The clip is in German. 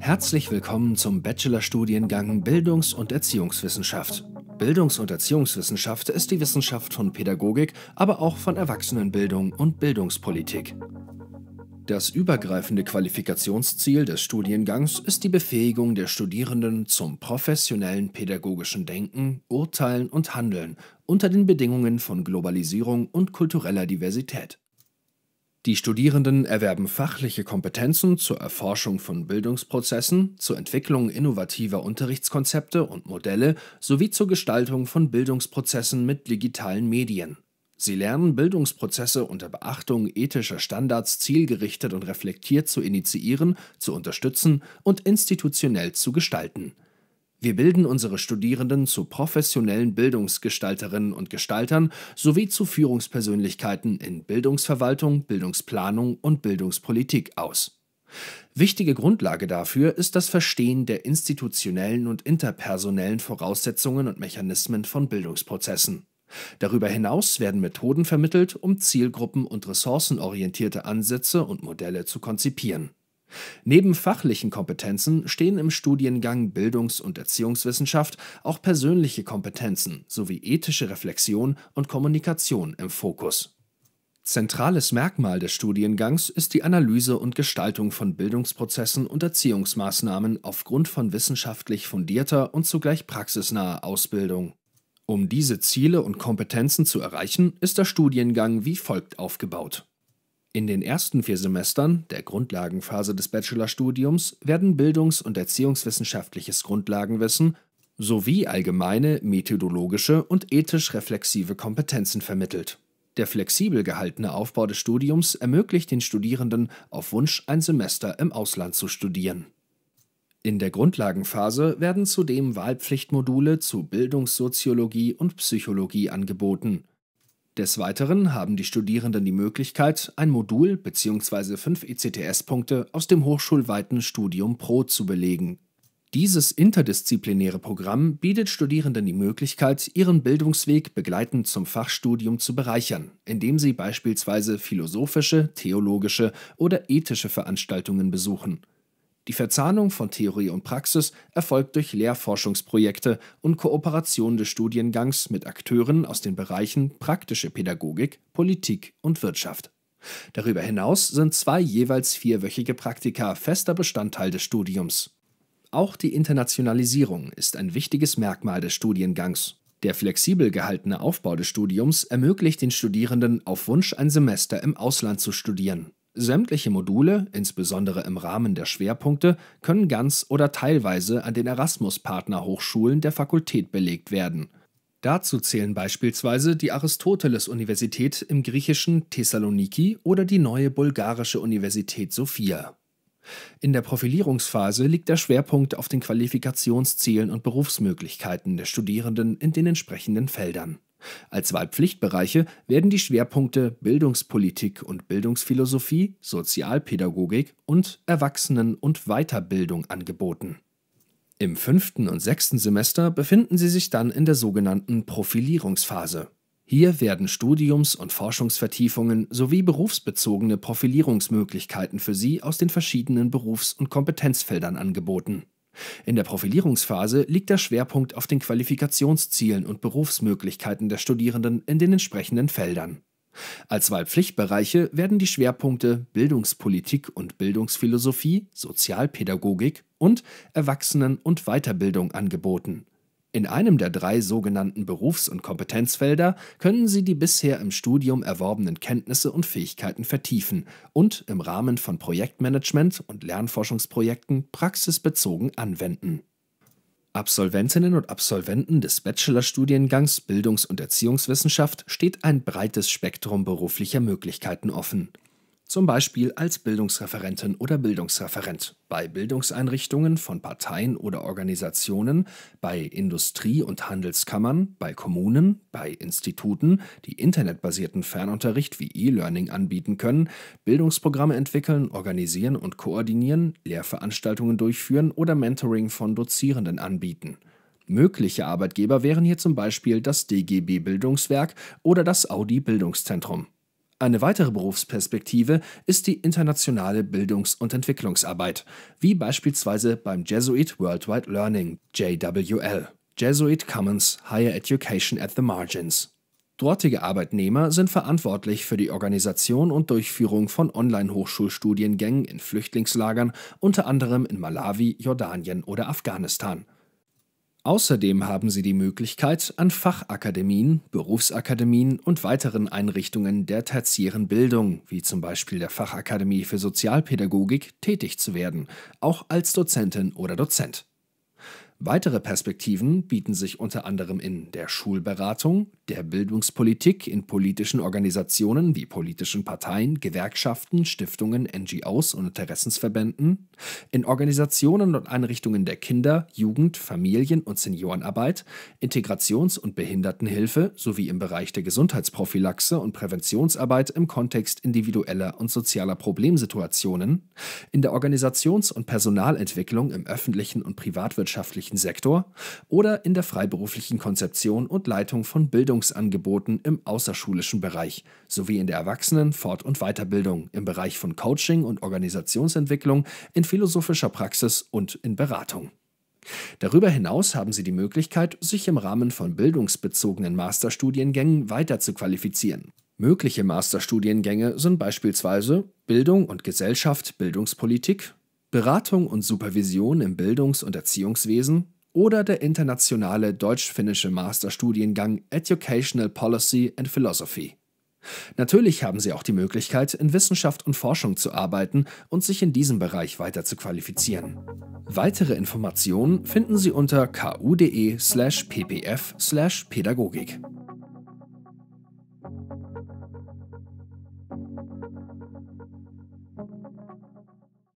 Herzlich willkommen zum Bachelorstudiengang Bildungs- und Erziehungswissenschaft. Bildungs- und Erziehungswissenschaft ist die Wissenschaft von Pädagogik, aber auch von Erwachsenenbildung und Bildungspolitik. Das übergreifende Qualifikationsziel des Studiengangs ist die Befähigung der Studierenden zum professionellen pädagogischen Denken, Urteilen und Handeln unter den Bedingungen von Globalisierung und kultureller Diversität. Die Studierenden erwerben fachliche Kompetenzen zur Erforschung von Bildungsprozessen, zur Entwicklung innovativer Unterrichtskonzepte und Modelle sowie zur Gestaltung von Bildungsprozessen mit digitalen Medien. Sie lernen, Bildungsprozesse unter Beachtung ethischer Standards zielgerichtet und reflektiert zu initiieren, zu unterstützen und institutionell zu gestalten. Wir bilden unsere Studierenden zu professionellen Bildungsgestalterinnen und Gestaltern sowie zu Führungspersönlichkeiten in Bildungsverwaltung, Bildungsplanung und Bildungspolitik aus. Wichtige Grundlage dafür ist das Verstehen der institutionellen und interpersonellen Voraussetzungen und Mechanismen von Bildungsprozessen. Darüber hinaus werden Methoden vermittelt, um zielgruppen- und ressourcenorientierte Ansätze und Modelle zu konzipieren. Neben fachlichen Kompetenzen stehen im Studiengang Bildungs- und Erziehungswissenschaft auch persönliche Kompetenzen sowie ethische Reflexion und Kommunikation im Fokus. Zentrales Merkmal des Studiengangs ist die Analyse und Gestaltung von Bildungsprozessen und Erziehungsmaßnahmen aufgrund von wissenschaftlich fundierter und zugleich praxisnaher Ausbildung. Um diese Ziele und Kompetenzen zu erreichen, ist der Studiengang wie folgt aufgebaut. In den ersten vier Semestern, der Grundlagenphase des Bachelorstudiums, werden bildungs- und erziehungswissenschaftliches Grundlagenwissen sowie allgemeine methodologische und ethisch-reflexive Kompetenzen vermittelt. Der flexibel gehaltene Aufbau des Studiums ermöglicht den Studierenden auf Wunsch ein Semester im Ausland zu studieren. In der Grundlagenphase werden zudem Wahlpflichtmodule zu Bildungssoziologie und Psychologie angeboten des Weiteren haben die Studierenden die Möglichkeit, ein Modul bzw. fünf ECTS-Punkte aus dem hochschulweiten Studium Pro zu belegen. Dieses interdisziplinäre Programm bietet Studierenden die Möglichkeit, ihren Bildungsweg begleitend zum Fachstudium zu bereichern, indem sie beispielsweise philosophische, theologische oder ethische Veranstaltungen besuchen. Die Verzahnung von Theorie und Praxis erfolgt durch Lehrforschungsprojekte und Kooperation des Studiengangs mit Akteuren aus den Bereichen praktische Pädagogik, Politik und Wirtschaft. Darüber hinaus sind zwei jeweils vierwöchige Praktika fester Bestandteil des Studiums. Auch die Internationalisierung ist ein wichtiges Merkmal des Studiengangs. Der flexibel gehaltene Aufbau des Studiums ermöglicht den Studierenden auf Wunsch ein Semester im Ausland zu studieren. Sämtliche Module, insbesondere im Rahmen der Schwerpunkte, können ganz oder teilweise an den Erasmus-Partnerhochschulen der Fakultät belegt werden. Dazu zählen beispielsweise die Aristoteles-Universität im griechischen Thessaloniki oder die neue bulgarische Universität Sofia. In der Profilierungsphase liegt der Schwerpunkt auf den Qualifikationszielen und Berufsmöglichkeiten der Studierenden in den entsprechenden Feldern. Als Wahlpflichtbereiche werden die Schwerpunkte Bildungspolitik und Bildungsphilosophie, Sozialpädagogik und Erwachsenen- und Weiterbildung angeboten. Im fünften und sechsten Semester befinden sie sich dann in der sogenannten Profilierungsphase. Hier werden Studiums- und Forschungsvertiefungen sowie berufsbezogene Profilierungsmöglichkeiten für sie aus den verschiedenen Berufs- und Kompetenzfeldern angeboten in der Profilierungsphase liegt der Schwerpunkt auf den Qualifikationszielen und Berufsmöglichkeiten der Studierenden in den entsprechenden Feldern. Als Wahlpflichtbereiche werden die Schwerpunkte Bildungspolitik und Bildungsphilosophie, Sozialpädagogik und Erwachsenen- und Weiterbildung angeboten in einem der drei sogenannten Berufs- und Kompetenzfelder können Sie die bisher im Studium erworbenen Kenntnisse und Fähigkeiten vertiefen und im Rahmen von Projektmanagement und Lernforschungsprojekten praxisbezogen anwenden. Absolventinnen und Absolventen des Bachelorstudiengangs Bildungs- und Erziehungswissenschaft steht ein breites Spektrum beruflicher Möglichkeiten offen zum Beispiel als Bildungsreferentin oder Bildungsreferent, bei Bildungseinrichtungen von Parteien oder Organisationen, bei Industrie- und Handelskammern, bei Kommunen, bei Instituten, die internetbasierten Fernunterricht wie E-Learning anbieten können, Bildungsprogramme entwickeln, organisieren und koordinieren, Lehrveranstaltungen durchführen oder Mentoring von Dozierenden anbieten. Mögliche Arbeitgeber wären hier zum Beispiel das DGB Bildungswerk oder das Audi Bildungszentrum. Eine weitere Berufsperspektive ist die internationale Bildungs- und Entwicklungsarbeit, wie beispielsweise beim Jesuit Worldwide Learning JWL, Jesuit Commons Higher Education at the Margins. Dortige Arbeitnehmer sind verantwortlich für die Organisation und Durchführung von Online-Hochschulstudiengängen in Flüchtlingslagern, unter anderem in Malawi, Jordanien oder Afghanistan. Außerdem haben sie die Möglichkeit, an Fachakademien, Berufsakademien und weiteren Einrichtungen der tertiären Bildung, wie zum Beispiel der Fachakademie für Sozialpädagogik, tätig zu werden, auch als Dozentin oder Dozent. Weitere Perspektiven bieten sich unter anderem in der Schulberatung, der Bildungspolitik in politischen Organisationen wie politischen Parteien, Gewerkschaften, Stiftungen, NGOs und Interessensverbänden, in Organisationen und Einrichtungen der Kinder-, Jugend-, Familien- und Seniorenarbeit, Integrations- und Behindertenhilfe sowie im Bereich der Gesundheitsprophylaxe und Präventionsarbeit im Kontext individueller und sozialer Problemsituationen, in der Organisations- und Personalentwicklung im öffentlichen und privatwirtschaftlichen Sektor oder in der freiberuflichen Konzeption und Leitung von Bildung Bildungsangeboten im außerschulischen Bereich sowie in der Erwachsenen-, Fort- und Weiterbildung, im Bereich von Coaching und Organisationsentwicklung, in philosophischer Praxis und in Beratung. Darüber hinaus haben Sie die Möglichkeit, sich im Rahmen von bildungsbezogenen Masterstudiengängen weiter zu qualifizieren. Mögliche Masterstudiengänge sind beispielsweise Bildung und Gesellschaft, Bildungspolitik, Beratung und Supervision im Bildungs- und Erziehungswesen, oder der internationale deutsch-finnische Masterstudiengang Educational Policy and Philosophy. Natürlich haben sie auch die Möglichkeit, in Wissenschaft und Forschung zu arbeiten und sich in diesem Bereich weiter zu qualifizieren. Weitere Informationen finden Sie unter ku.de/ppf/pädagogik.